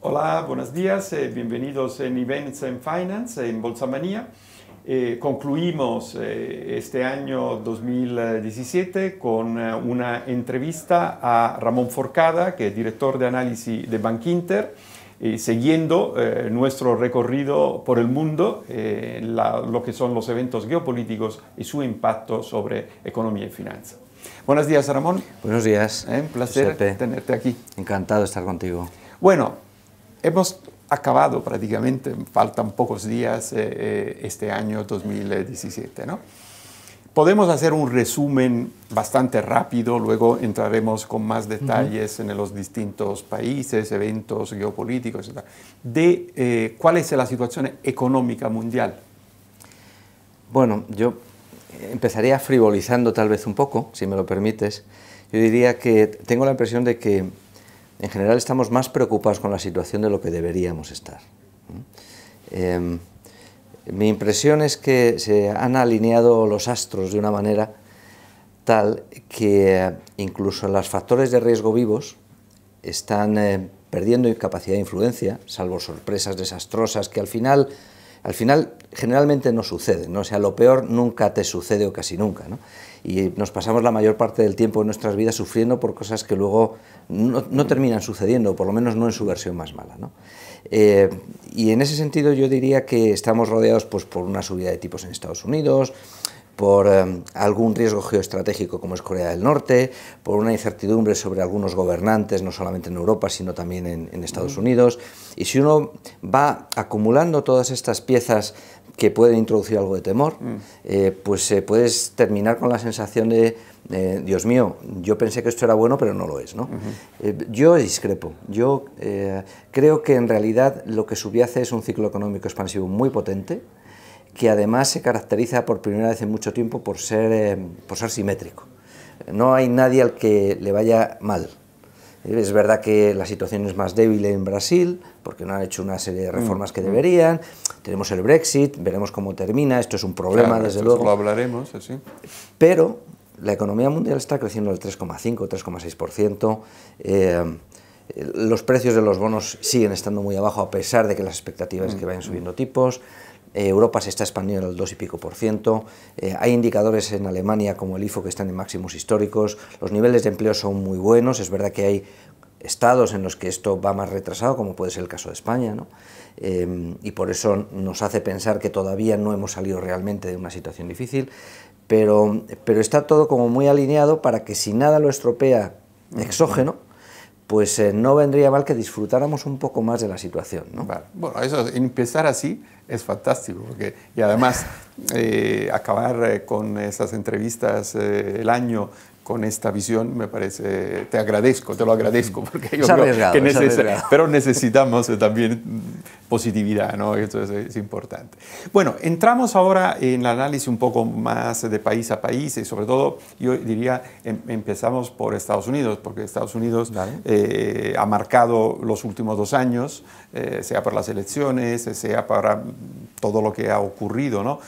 Hola, buenos días, eh, bienvenidos en Events and Finance en Bolsamanía. Eh, concluimos eh, este año 2017 con eh, una entrevista a Ramón Forcada, que es director de análisis de Bankinter, siguiendo nuestro recorrido por el mundo, lo que son los eventos geopolíticos y su impacto sobre economía y finanzas. Buenos días, Ramón. Buenos días. un placer tenerte aquí. Encantado de estar contigo. Bueno, hemos acabado prácticamente, faltan pocos días eh, eh, este año 2017. ¿no? Podemos hacer un resumen bastante rápido, luego entraremos con más detalles en los distintos países, eventos geopolíticos, etc., de eh, cuál es la situación económica mundial. Bueno, yo empezaría frivolizando tal vez un poco, si me lo permites. Yo diría que tengo la impresión de que en general estamos más preocupados con la situación de lo que deberíamos estar. Em, mi impresión es que se han alineado los astros de una manera tal que eh, incluso los factores de riesgo vivos están eh, perdiendo capacidad de influencia, salvo sorpresas desastrosas que al final al final generalmente no sucede, ¿no? o sea, lo peor nunca te sucede o casi nunca. ¿no? Y nos pasamos la mayor parte del tiempo de nuestras vidas sufriendo por cosas que luego no, terminan sucediendo, o por lo menos no en su versión más mala. ¿no? Eh, y en ese sentido yo diría que estamos rodeados pues, por una subida de tipos en Estados Unidos, por eh, algún riesgo geoestratégico como es Corea del Norte, por una incertidumbre sobre algunos gobernantes, no solamente en Europa, sino también en, Estados Unidos. Y si uno va acumulando todas estas piezas que pueden introducir algo de temor, mm. eh, pues se eh, puedes terminar con la sensación de, Dios mío, yo pensé que esto era bueno, pero no lo es. ¿no? yo discrepo, yo creo que en realidad lo que subyace es un ciclo económico expansivo muy potente, que además se caracteriza por primera vez en mucho tiempo por ser, eh, por ser simétrico. No hay nadie al que le vaya mal. Es verdad que la situación es más débil en Brasil, porque no han hecho una serie de reformas mm. que deberían. Tenemos el Brexit, veremos cómo termina. Esto es un problema, desde luego. Lo hablaremos, así. Pero la economía mundial está creciendo al 3,5, 3,6%. Eh, los precios de los bonos siguen estando muy abajo, a pesar de que las expectativas que mm. vayan subiendo tipos. Eh, Europa se está expandiendo al 2 y pico por ciento, eh, hay indicadores en Alemania como el IFO que están en máximos históricos, los niveles de empleo son muy buenos, es verdad que hay estados en los que esto va más retrasado, como puede ser el caso de España, em, y por eso nos hace pensar que todavía no hemos salido realmente de una situación difícil, pero, pero está todo como muy alineado para que si nada lo estropea exógeno, pues eh, no vendría mal que disfrutáramos un poco más de la situación. ¿no? Bueno, eso, empezar así es fantástico, porque, y además eh, acabar eh, con esas entrevistas el año con esta visión, me parece, te agradezco, te lo agradezco, mm. porque yo creo que pero necesitamos eh, también positividad, ¿no? Esto es, importante. Bueno, entramos ahora en el análisis un poco más de país a país y sobre todo, yo diría, em, empezamos por Estados Unidos, porque Estados Unidos eh, ha marcado los últimos dos años, eh, sea por las elecciones, sea para mm, todo lo que ha ocurrido, ¿no?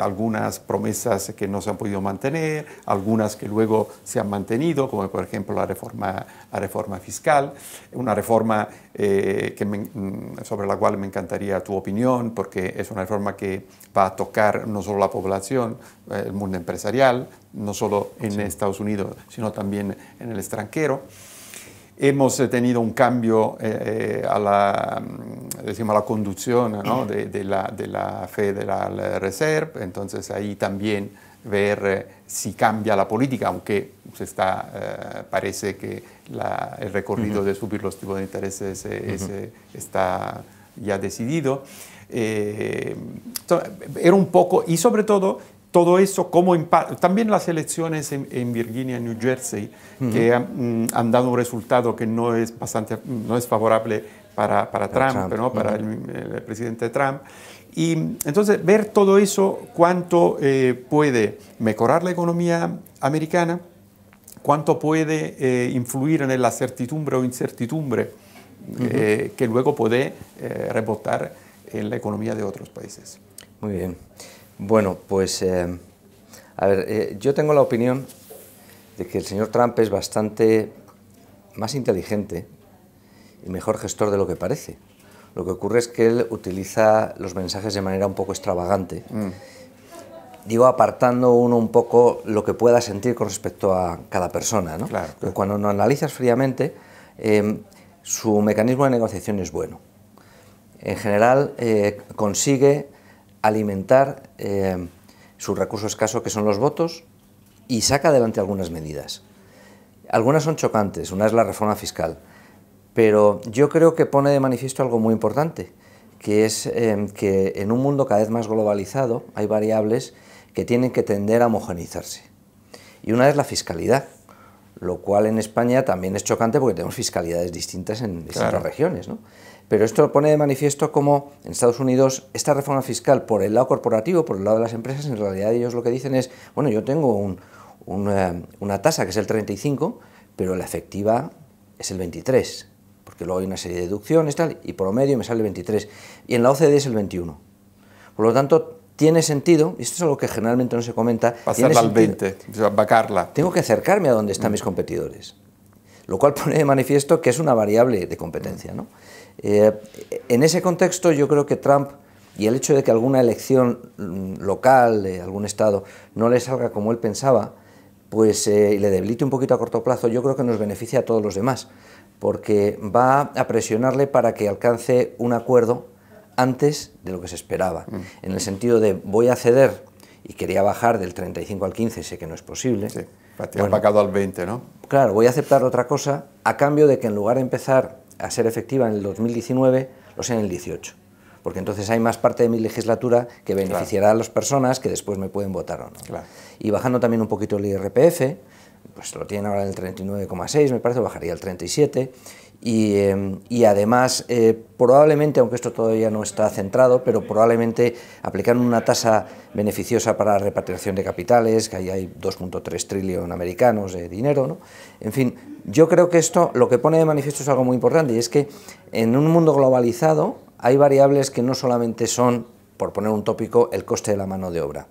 algunas promesas que no se han podido mantener, algunas que luego se han mantenido, como por ejemplo la reforma, la reforma fiscal, una reforma eh, que mm, sobre la cual me encantaría tu opinión, porque es una reforma que va a tocar no solo la población, eh, el mundo empresarial, no solo en Estados Unidos, sino también en el extranjero. Hemos eh, tenido un cambio a, la, mm, decimos, la conducción de, la, Federal Reserve, entonces ahí también ver eh, si cambia la política, aunque eh, parece que el recorrido de subir los tipos de interés eh, está ya decidido. era un poco, y sobre todo, todo eso, como también las elecciones en, Virginia, New Jersey, que mm, han, dado un resultado que no es, bastante, no es favorable para, para Trump, ¿no? para el, presidente Trump. Y entonces ver todo eso, cuánto eh, puede mejorar la economía americana, cuánto puede eh, influir en la certidumbre o incertidumbre eh, que luego puede rebotar en la economía de otros países. Muy bien. Bueno, pues a ver, yo tengo la opinión de que el señor Trump es bastante más inteligente y mejor gestor de lo que parece. Lo que ocurre es que él utiliza los mensajes de manera un poco extravagante. Mm. Digo, apartando uno un poco lo que pueda sentir con respecto a cada persona. ¿no? Cuando lo analizas fríamente, em, su mecanismo de negociación es bueno. En general, eh, consigue alimentar em, su recurso escaso, que son los votos, y saca adelante algunas medidas. Algunas son chocantes. Una es la reforma fiscal pero yo creo que pone de manifiesto algo muy importante, que es em, que en un mundo cada vez más globalizado hay variables que tienen que tender a homogenizarse. Y una es la fiscalidad, lo cual en España también es chocante porque tenemos fiscalidades distintas en distintas regiones. ¿no? Pero esto pone de manifiesto cómo en Estados Unidos esta reforma fiscal por el lado corporativo, por el lado de las empresas, en realidad ellos lo que dicen es, bueno, yo tengo em, una tasa que es el 35, pero la efectiva es el 23 porque luego hay una serie de deducciones tal, y medio me sale 23, y en la OCDE es el 21. Por lo tanto, tiene sentido, y esto es algo que generalmente no se comenta, pasarla al 20, vacarla. Tengo que acercarme a donde están mm. mis competidores, lo cual pone de manifiesto que es una variable de competencia. ¿no? Eh, en ese contexto yo creo que Trump y el hecho de que alguna elección mm, local de algún estado no le salga como él pensaba, pues eh, le debilite un poquito a corto plazo, yo creo que nos beneficia a todos los demás porque va a presionarle para que alcance un acuerdo antes de lo que se esperaba, mm. en el sentido de voy a ceder y quería bajar del 35 al 15, sé que no es posible. Sí, bueno, pagado al 20, ¿no? Claro, voy a aceptar otra cosa a cambio de que en lugar de empezar a ser efectiva en el 2019, lo sea en el 18 porque entonces hay más parte de mi legislatura que beneficiará a las personas que después me pueden votar o no. Y bajando también un poquito el IRPF, pues lo tienen ahora en el 39,6, me parece, bajaría al 37. Eh, y, además, eh, probablemente, aunque esto todavía no está centrado, pero probablemente aplicar una tasa beneficiosa para la repatriación de capitales, que ahí hay 2.3 trillones americanos de dinero, ¿no? En fin, yo creo que esto lo que pone de manifiesto es algo muy importante, y es que en un mundo globalizado hay variables que no solamente son, por poner un tópico, el coste de la mano de obra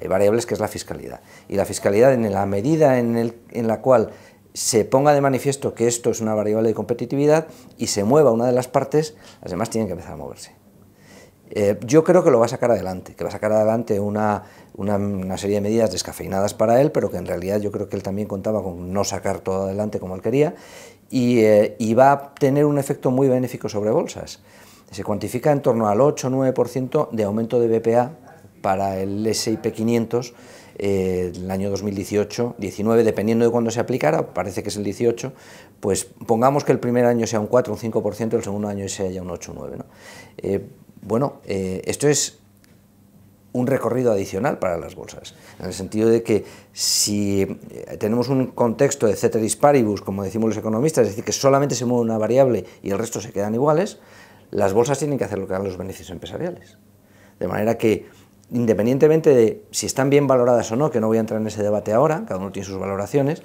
hay variables que es la fiscalidad. Y la fiscalidad, en la medida en, la cual se ponga de manifiesto que esto es una variable de competitividad y se mueva una de las partes, las demás tienen que empezar a moverse. Eh, yo creo que lo va a sacar adelante, que va a sacar adelante una, una, serie de medidas descafeinadas para él, pero que en realidad yo creo que él también contaba con no sacar todo adelante como él quería, y, eh, y va a tener un efecto muy benéfico sobre bolsas. Se cuantifica en torno al 8-9% de aumento de BPA para el S&P 500 eh, el año 2018, 19, dependiendo de cuándo se aplicara, parece que es el 18, pues pongamos que el primer año sea un 4, un 5%, el segundo año sea ya un 8, un 9. Eh, bueno, eh, esto es un recorrido adicional para las bolsas, en el sentido de que si tenemos un contexto de ceteris paribus, como decimos los economistas, es decir, que solamente se mueve una variable y el resto se quedan iguales, las bolsas tienen que hacer lo que dan los beneficios empresariales. De manera que independientemente de si están bien valoradas o no, que no voy a entrar en ese debate ahora, cada uno tiene sus valoraciones,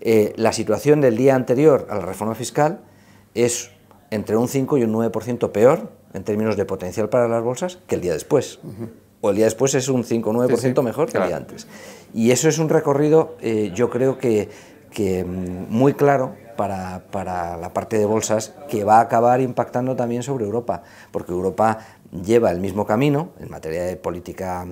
eh, la situación del día anterior a la reforma fiscal es entre un 5 y un 9% peor en términos de potencial para las bolsas que el día después. O el día después es un 5 o 9% mejor que el día antes. Y eso es un recorrido, eh, yo creo que, mm, muy claro para, para, la parte de bolsas que va a acabar impactando también sobre Europa, porque Europa lleva el mismo camino, en materia de política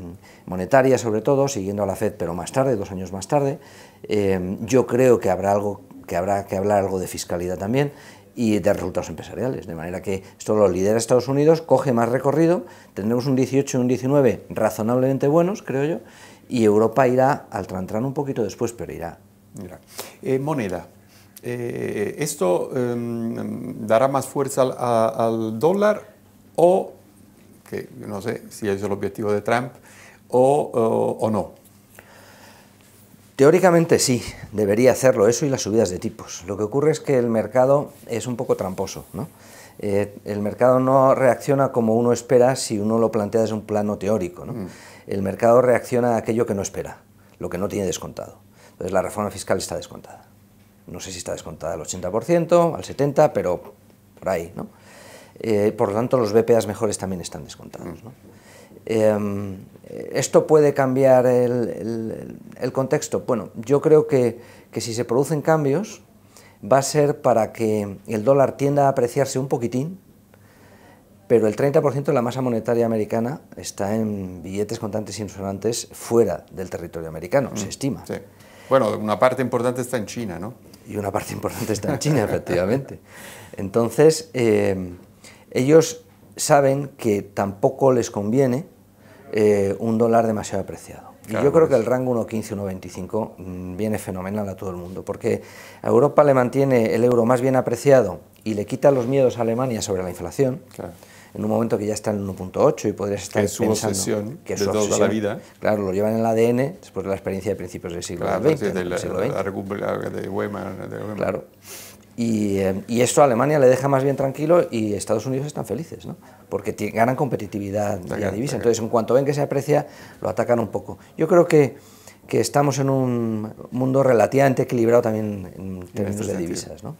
monetaria sobre todo, siguiendo a la FED, pero más tarde, dos años más tarde. Eh, yo creo que habrá, algo, que habrá que hablar algo de fiscalidad también y de resultados empresariales, de manera que esto lo lidera Estados Unidos, coge más recorrido, tendremos un 18 y un 19 razonablemente buenos, creo yo, y Europa irá al trantrán un poquito después, pero irá. Eh, moneda. Eh, ¿Esto em, dará más fuerza al, al dólar o que no sé si es el objetivo de Trump, o, no. Teóricamente sí, debería hacerlo eso y las subidas de tipos. Lo que ocurre es que el mercado es un poco tramposo. ¿no? Eh, el mercado no reacciona como uno espera si uno lo plantea desde un plano teórico. ¿no? Mm. El mercado reacciona a aquello que no espera, lo que no tiene descontado. Entonces la reforma fiscal está descontada. No sé si está descontada al 80%, al 70%, pero por ahí. ¿no? Eh, por lo tanto los BPAs mejores también están descontados. Em, ¿Esto puede cambiar el, contexto? Bueno, yo creo que, si se producen cambios va a ser para que el dólar tienda a apreciarse un poquitín, pero el 30% de la masa monetaria americana está en billetes contantes y insonantes fuera del territorio americano, se mm, estima. Bueno, una parte importante está en China, ¿no? Y una parte importante está en China, efectivamente. Entonces, em, ellos saben que tampoco les conviene eh, un dólar demasiado apreciado. y yo creo pues. que el rango 1.15-1.25 mm, viene fenomenal a todo el mundo, porque a Europa le mantiene el euro más bien apreciado y le quita los miedos a Alemania sobre la inflación, en un momento que ya está en 1.8 y podrías estar en es su obsesión que de toda la vida. Claro, lo llevan en el ADN después de la experiencia de principios del siglo, XX, la, de Weimar. Claro. Eh, y, esto a Alemania le deja más bien tranquilo y Estados Unidos están felices, ¿no? porque ganan competitividad de la divisa. Entonces, en cuanto ven que se aprecia, lo atacan un poco. Yo creo que, estamos en un mundo relativamente equilibrado también en este términos de divisas. ¿no?